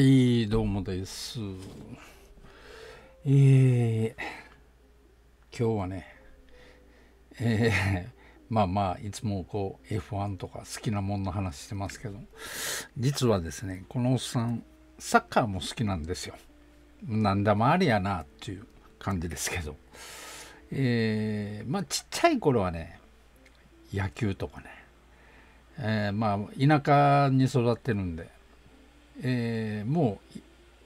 はいどうもですえー、今日はねえー、まあまあいつもこう F1 とか好きなもんの話してますけど実はですねこのおっさんサッカーも好きなんですよなんだもありやなっていう感じですけどえー、まあちっちゃい頃はね野球とかねえまあ田舎に育ってるんでえー、もう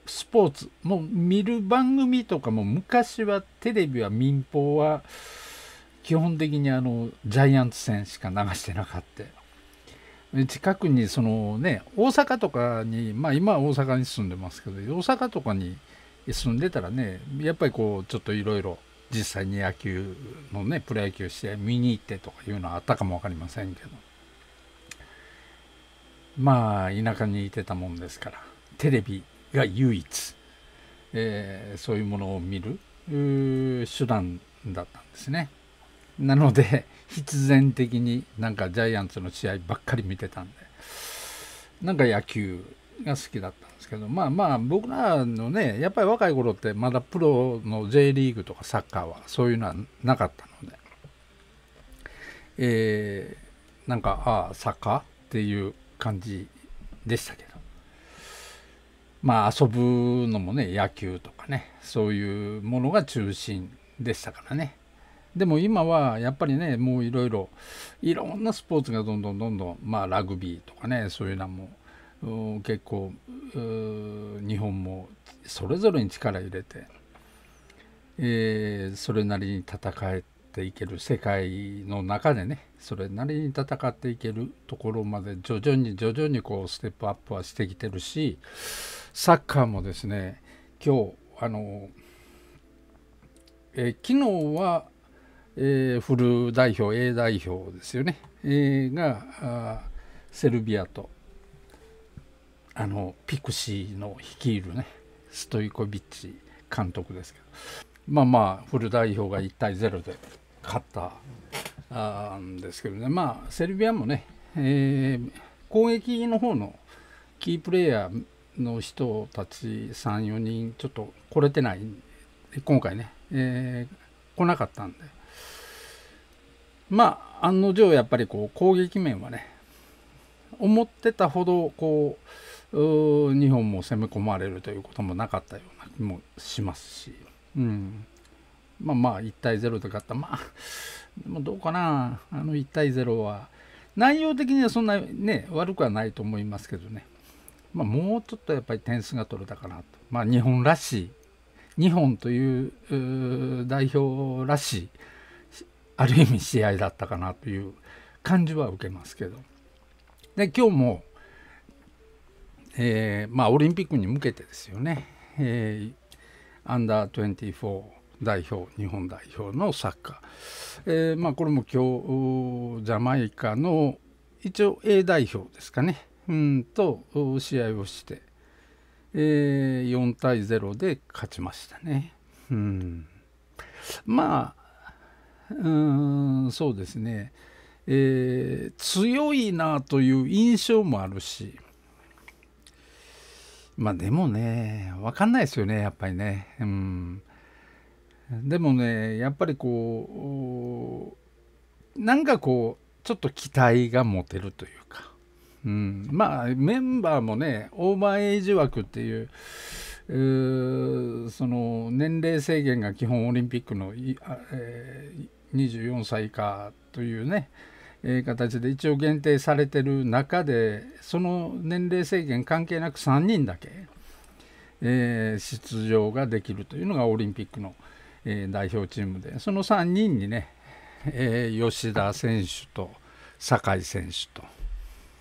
スポーツもう見る番組とかも昔はテレビは民放は基本的にあのジャイアンツ戦しか流してなかった近くにそのね大阪とかにまあ今は大阪に住んでますけど大阪とかに住んでたらねやっぱりこうちょっといろいろ実際に野球のねプロ野球試合見に行ってとかいうのはあったかも分かりませんけど。まあ田舎にいてたもんですからテレビが唯一、えー、そういうものを見る手段だったんですね。なので必然的になんかジャイアンツの試合ばっかり見てたんでなんか野球が好きだったんですけどまあまあ僕らのねやっぱり若い頃ってまだプロの J リーグとかサッカーはそういうのはなかったので、えー、なんかああサッカーっていう感じでしたけどまあ遊ぶのもね野球とかねそういうものが中心でしたからねでも今はやっぱりねもういろいろいろんなスポーツがどんどんどんどんまあラグビーとかねそういうのも結構日本もそれぞれに力入れて、えー、それなりに戦えていける世界の中でねそれなりに戦っていけるところまで徐々に徐々にこうステップアップはしてきてるしサッカーもですね今日あの、え昨日は、えー、フル代表 A 代表ですよね、えー、がセルビアとあのピクシーの率いるねストイコビッチ監督ですけどまあまあフル代表が1対0でかったんですけどね、まあ、セルビアもね、えー、攻撃の方のキープレーヤーの人たち3、4人、ちょっと来れてない、今回ね、えー、来なかったんで、まあ、案の定、やっぱりこう攻撃面はね、思ってたほどこう日本も攻め込まれるということもなかったような気もしますし。うんまあまあ1対0で勝った。まあ、でもどうかな。あの1対0は。内容的にはそんなね、悪くはないと思いますけどね。まあ、もうちょっとやっぱり点数が取れたかなと。まあ、日本らしい。日本という代表らしい、ある意味試合だったかなという感じは受けますけど。で、今日も、えー、まあ、オリンピックに向けてですよね。えー、アンダー24代表日本代表のサッカー、えーまあ、これも今日ジャマイカの一応 A 代表ですかねうんと試合をして、えー、4対0で勝ちましたね。うんまあうんそうですね、えー、強いなという印象もあるしまあでもね分かんないですよねやっぱりね。うんでもねやっぱりこうなんかこうちょっと期待が持てるというか、うん、まあメンバーもねオーバーエイジ枠っていうその年齢制限が基本オリンピックの、えー、24歳以下というね、えー、形で一応限定されてる中でその年齢制限関係なく3人だけ、えー、出場ができるというのがオリンピックの。えー、代表チームでその3人にね、えー、吉田選手と酒井選手と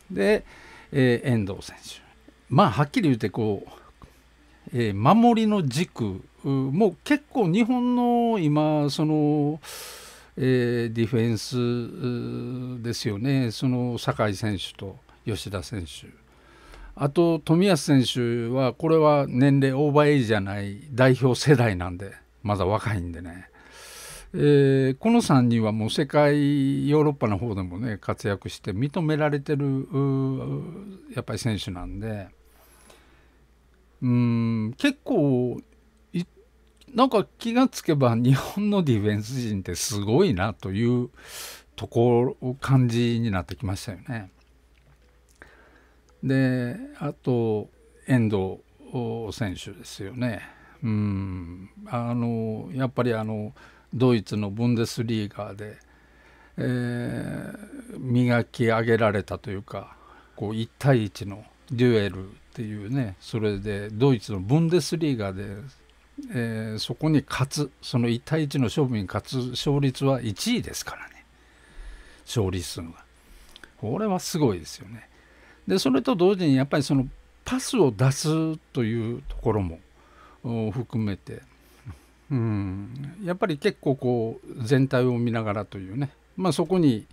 で、えー、遠藤選手まあはっきり言ってこう、えー、守りの軸もう結構日本の今その、えー、ディフェンスですよねその酒井選手と吉田選手あと冨安選手はこれは年齢オーバーエイジじゃない代表世代なんで。まだ若いんでね、えー、この3人はもう世界ヨーロッパの方でもね活躍して認められてるやっぱり選手なんでうん結構なんか気がつけば日本のディフェンス陣ってすごいなというところ感じになってきましたよね。であと遠藤選手ですよね。うんあのやっぱりあのドイツのブンデスリーガーで、えー、磨き上げられたというかこう1対1のデュエルっていうねそれでドイツのブンデスリーガーで、えー、そこに勝つその1対1の勝負に勝つ勝率は1位ですからね勝利数がこれはすごいですよねでそれと同時にやっぱりそのパスを出すというところも含めて、うん、やっぱり結構こう全体を見ながらというね、まあ、そこに、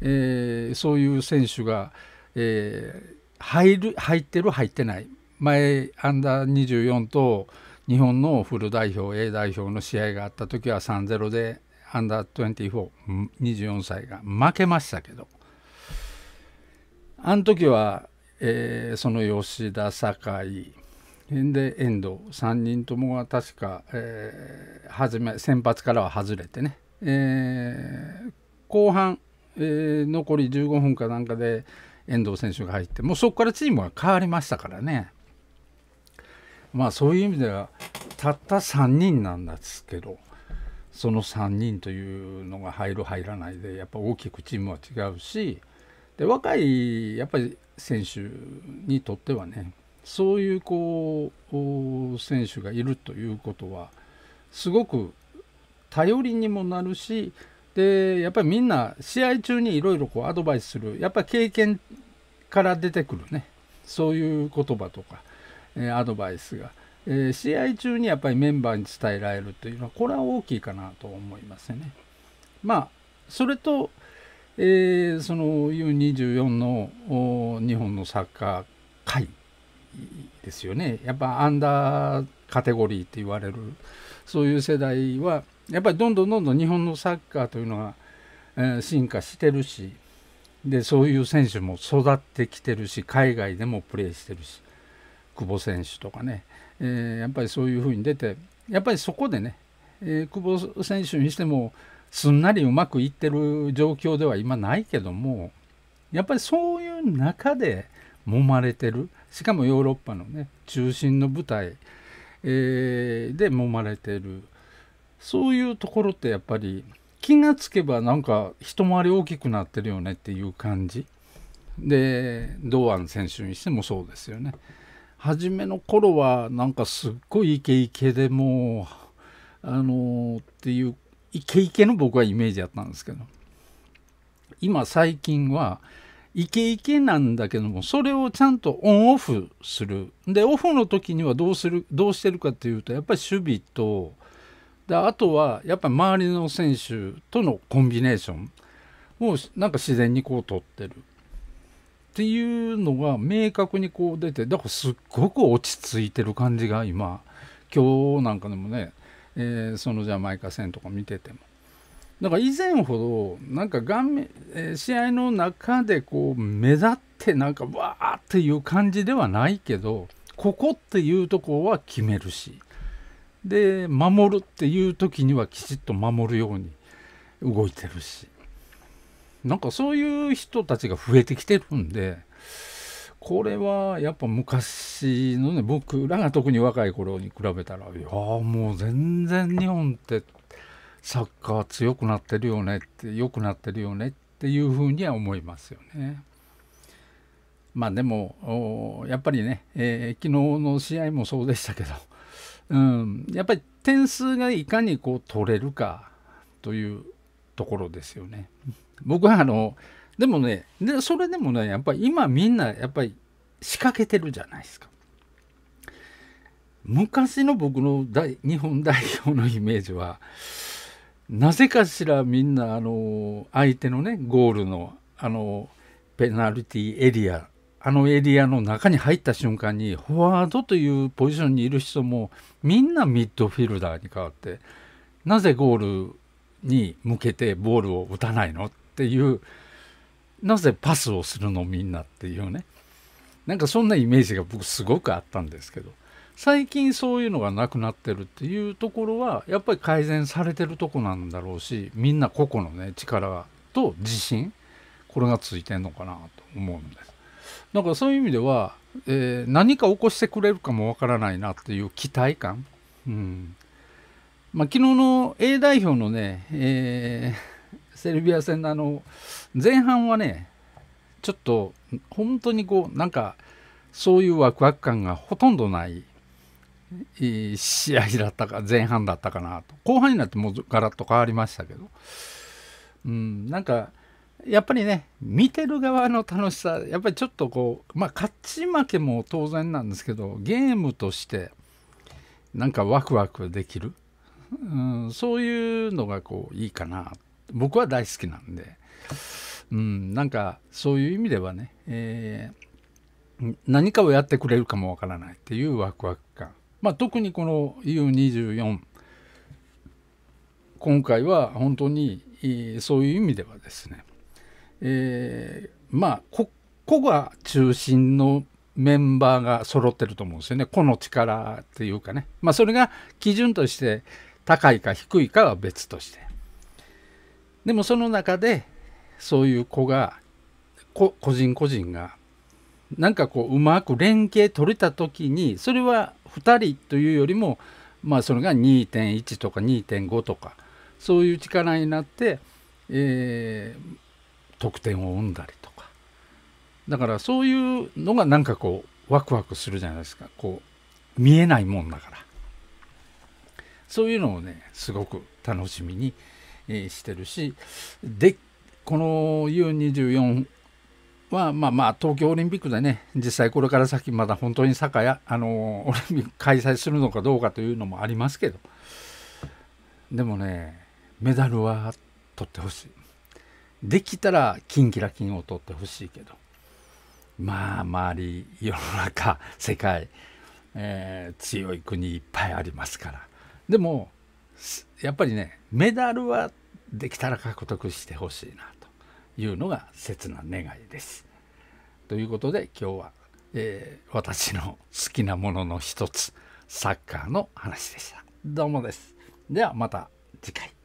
えー、そういう選手が、えー、入る入ってる入ってない前アンダー24と日本のフル代表 A 代表の試合があった時は3-0でアンダー2424歳が負けましたけどあの時は、えー、その吉田酒井で遠藤3人ともは確か、えー、め先発からは外れてね、えー、後半、えー、残り15分かなんかで遠藤選手が入ってもうそこからチームは変わりましたからねまあそういう意味ではたった3人なんですけどその3人というのが入る入らないでやっぱ大きくチームは違うしで若いやっぱり選手にとってはねそういうこう選手がいるということはすごく頼りにもなるしでやっぱりみんな試合中にいろいろアドバイスするやっぱり経験から出てくるねそういう言葉とか、えー、アドバイスが、えー、試合中にやっぱりメンバーに伝えられるというのはこれは大きいかなと思いますね。まあそれと、えー、その U24 の日本のサッカー界ですよねやっぱアンダーカテゴリーって言われるそういう世代はやっぱりどんどんどんどん日本のサッカーというのが、えー、進化してるしでそういう選手も育ってきてるし海外でもプレーしてるし久保選手とかね、えー、やっぱりそういうふうに出てやっぱりそこでね、えー、久保選手にしてもすんなりうまくいってる状況では今ないけどもやっぱりそういう中で揉まれてるしかもヨーロッパのね中心の舞台、えー、で揉まれてるそういうところってやっぱり気がつけばなんか一回り大きくなってるよねっていう感じで堂安選手にしてもそうですよね。初めの頃はなんかすっごいイケイケでもうあのー、っていうイケイケの僕はイメージやったんですけど今最近はイケイケなんだけどもそれをちゃんとオンオフするでオフの時にはどうするどうしてるかっていうとやっぱり守備とであとはやっぱり周りの選手とのコンビネーションをなんか自然にこう取ってるっていうのが明確にこう出てだからすっごく落ち着いてる感じが今今日なんかでもね、えー、そのジャマイカ戦とか見ててもだから以前ほどなんか顔面、えー、試合の中でこう目立ってなんかわーっていう感じではないけどここっていうとこは決めるしで守るっていう時にはきちっと守るように動いてるしなんかそういう人たちが増えてきてるんでこれはやっぱ昔のね僕らが特に若い頃に比べたらいやもう全然日本ってサッカー強くなってるよねって良くなってるよねっていうふうには思いますよね。まあでもやっぱりね、えー、昨日の試合もそうでしたけど、うん、やっぱり点数がいかにこう取れるかというところですよね。僕はあのでもねでそれでもねやっぱり今みんなやっぱり仕掛けてるじゃないですか。昔の僕の大日本代表のイメージはなぜかしらみんなあの相手のねゴールのあのペナルティエリアあのエリアの中に入った瞬間にフォワードというポジションにいる人もみんなミッドフィルダーに変わってなぜゴールに向けてボールを打たないのっていうなぜパスをするのみんなっていうねなんかそんなイメージが僕すごくあったんですけど最近そういうのがなくなってるっていうところはやっぱり改善されてるとこなんだろうしみんな個々のね力と自信これがついてんのかなと思うんです。だからそういう意味では、えー、何か起こしてくれるかもわからないなっていう期待感、うんまあ、昨日の A 代表のね、えー、セルビア戦のあの前半はねちょっと本当にこうなんかそういうワクワク感がほとんどない試合だったか前半だったかなと後半になってもうガラッと変わりましたけど、うん、なんかやっぱりね見てる側の楽しさやっぱりちょっとこうまあ勝ち負けも当然なんですけどゲームとしてなんかワクワクできる、うん、そういうのがこういいかな僕は大好きなんで、うん、なんかそういう意味ではね、えー、何かをやってくれるかもわからないっていうワクワク感まあ、特にこの U24 今回は本当に、そういう意味ではですね、えー、まあここが中心のメンバーが揃ってると思うんですよね個の力っていうかね、まあ、それが基準として高いか低いかは別としてでもその中でそういう子が個人個人がなんかこううまく連携取れた時にそれは2人というよりも、まあ、それが2.1とか2.5とかそういう力になって、えー、得点を生んだりとかだからそういうのがなんかこうワクワクするじゃないですかこう見えないもんだからそういうのをねすごく楽しみに、えしてるしでこの U24 まあまあ東京オリンピックでね実際これから先まだ本当に酒屋、やあのオリンピック開催するのかどうかというのもありますけどでもねメダルは取ってほしいできたら金キラ金を取ってほしいけどまあ周り世の中世界、えー、強い国いっぱいありますからでもやっぱりねメダルはできたら獲得してほしいないうのが切な願いです。ということで今日は、えー、私の好きなものの一つサッカーの話でした。どうもです。ではまた次回。